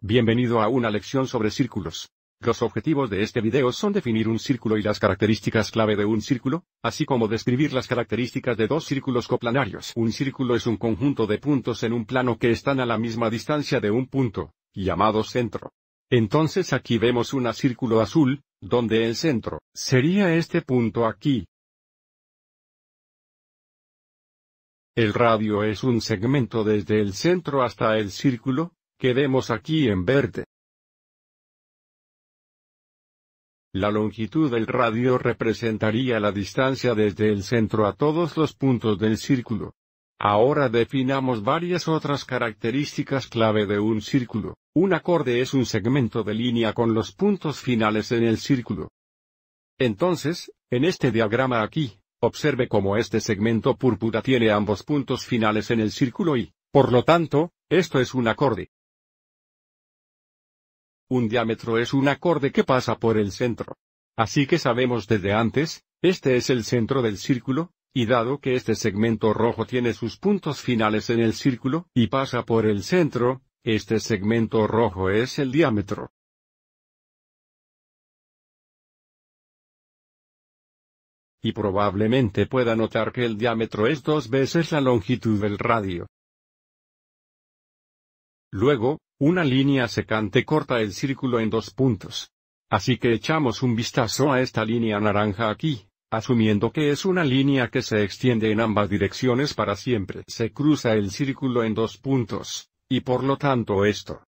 Bienvenido a una lección sobre círculos. Los objetivos de este video son definir un círculo y las características clave de un círculo, así como describir las características de dos círculos coplanarios. Un círculo es un conjunto de puntos en un plano que están a la misma distancia de un punto, llamado centro. Entonces aquí vemos un círculo azul, donde el centro sería este punto aquí. El radio es un segmento desde el centro hasta el círculo, Quedemos aquí en verde. La longitud del radio representaría la distancia desde el centro a todos los puntos del círculo. Ahora definamos varias otras características clave de un círculo. Un acorde es un segmento de línea con los puntos finales en el círculo. Entonces, en este diagrama aquí, observe cómo este segmento púrpura tiene ambos puntos finales en el círculo y, por lo tanto, esto es un acorde. Un diámetro es un acorde que pasa por el centro. Así que sabemos desde antes, este es el centro del círculo, y dado que este segmento rojo tiene sus puntos finales en el círculo y pasa por el centro, este segmento rojo es el diámetro. Y probablemente pueda notar que el diámetro es dos veces la longitud del radio. Luego, una línea secante corta el círculo en dos puntos. Así que echamos un vistazo a esta línea naranja aquí, asumiendo que es una línea que se extiende en ambas direcciones para siempre. Se cruza el círculo en dos puntos, y por lo tanto esto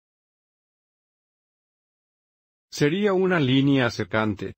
sería una línea secante.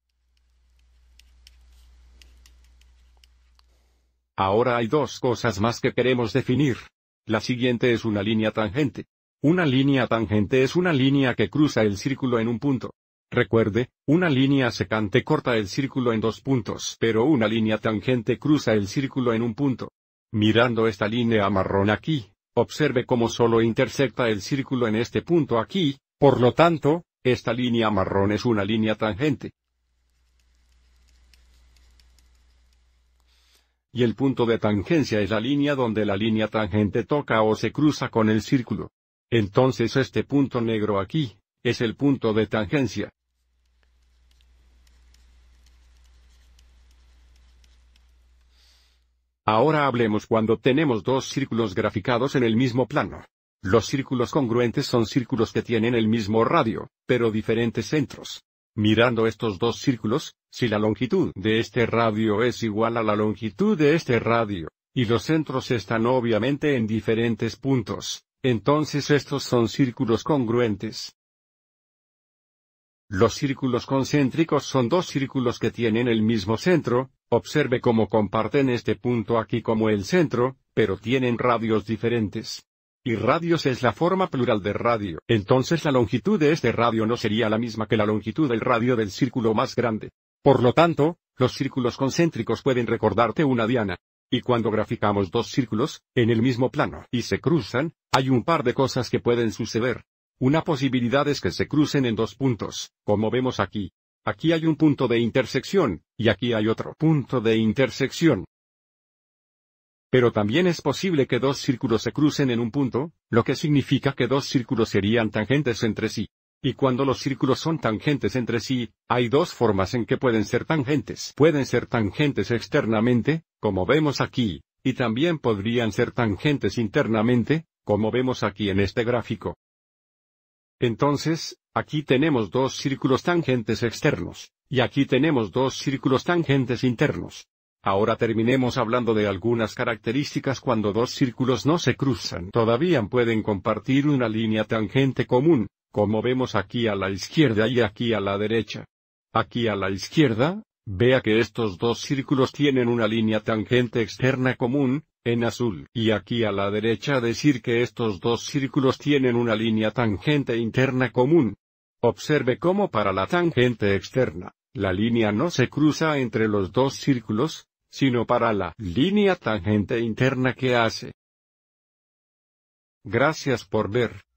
Ahora hay dos cosas más que queremos definir. La siguiente es una línea tangente. Una línea tangente es una línea que cruza el círculo en un punto. Recuerde, una línea secante corta el círculo en dos puntos, pero una línea tangente cruza el círculo en un punto. Mirando esta línea marrón aquí, observe cómo solo intersecta el círculo en este punto aquí, por lo tanto, esta línea marrón es una línea tangente. Y el punto de tangencia es la línea donde la línea tangente toca o se cruza con el círculo. Entonces este punto negro aquí, es el punto de tangencia. Ahora hablemos cuando tenemos dos círculos graficados en el mismo plano. Los círculos congruentes son círculos que tienen el mismo radio, pero diferentes centros. Mirando estos dos círculos, si la longitud de este radio es igual a la longitud de este radio, y los centros están obviamente en diferentes puntos, entonces estos son círculos congruentes. Los círculos concéntricos son dos círculos que tienen el mismo centro, observe cómo comparten este punto aquí como el centro, pero tienen radios diferentes. Y radios es la forma plural de radio. Entonces la longitud de este radio no sería la misma que la longitud del radio del círculo más grande. Por lo tanto, los círculos concéntricos pueden recordarte una diana. Y cuando graficamos dos círculos, en el mismo plano, y se cruzan, hay un par de cosas que pueden suceder. Una posibilidad es que se crucen en dos puntos, como vemos aquí. Aquí hay un punto de intersección, y aquí hay otro punto de intersección. Pero también es posible que dos círculos se crucen en un punto, lo que significa que dos círculos serían tangentes entre sí. Y cuando los círculos son tangentes entre sí, hay dos formas en que pueden ser tangentes. Pueden ser tangentes externamente, como vemos aquí, y también podrían ser tangentes internamente, como vemos aquí en este gráfico. Entonces, aquí tenemos dos círculos tangentes externos, y aquí tenemos dos círculos tangentes internos. Ahora terminemos hablando de algunas características cuando dos círculos no se cruzan. Todavía pueden compartir una línea tangente común, como vemos aquí a la izquierda y aquí a la derecha. Aquí a la izquierda, vea que estos dos círculos tienen una línea tangente externa común, en azul, y aquí a la derecha decir que estos dos círculos tienen una línea tangente interna común. Observe cómo para la tangente externa, la línea no se cruza entre los dos círculos, sino para la línea tangente interna que hace. Gracias por ver.